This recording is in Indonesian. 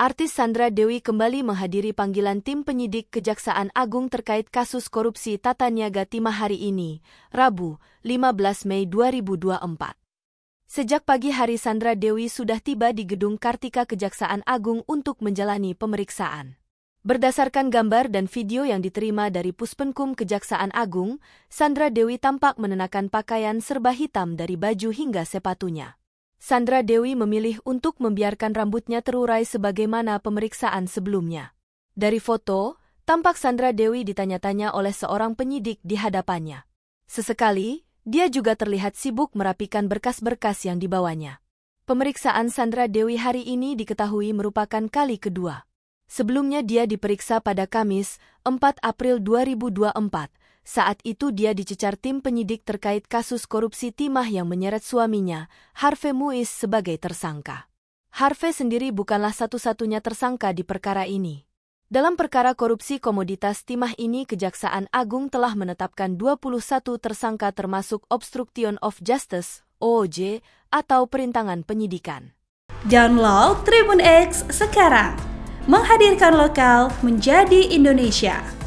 Artis Sandra Dewi kembali menghadiri panggilan tim penyidik Kejaksaan Agung terkait kasus korupsi Tata Niaga Timah hari ini, Rabu, 15 Mei 2024. Sejak pagi hari Sandra Dewi sudah tiba di gedung Kartika Kejaksaan Agung untuk menjalani pemeriksaan. Berdasarkan gambar dan video yang diterima dari Puspenkum Kejaksaan Agung, Sandra Dewi tampak menenakan pakaian serba hitam dari baju hingga sepatunya. Sandra Dewi memilih untuk membiarkan rambutnya terurai sebagaimana pemeriksaan sebelumnya. Dari foto, tampak Sandra Dewi ditanya-tanya oleh seorang penyidik di hadapannya. Sesekali, dia juga terlihat sibuk merapikan berkas-berkas yang dibawanya. Pemeriksaan Sandra Dewi hari ini diketahui merupakan kali kedua. Sebelumnya dia diperiksa pada Kamis, 4 April 2024 saat itu dia dicecar tim penyidik terkait kasus korupsi timah yang menyeret suaminya, Harvey Muiz sebagai tersangka. Harvey sendiri bukanlah satu-satunya tersangka di perkara ini. Dalam perkara korupsi komoditas timah ini Kejaksaan Agung telah menetapkan 21 tersangka termasuk Obstruction of Justice, (OJ) atau perintangan penyidikan. Download Tribun X sekarang, menghadirkan lokal menjadi Indonesia.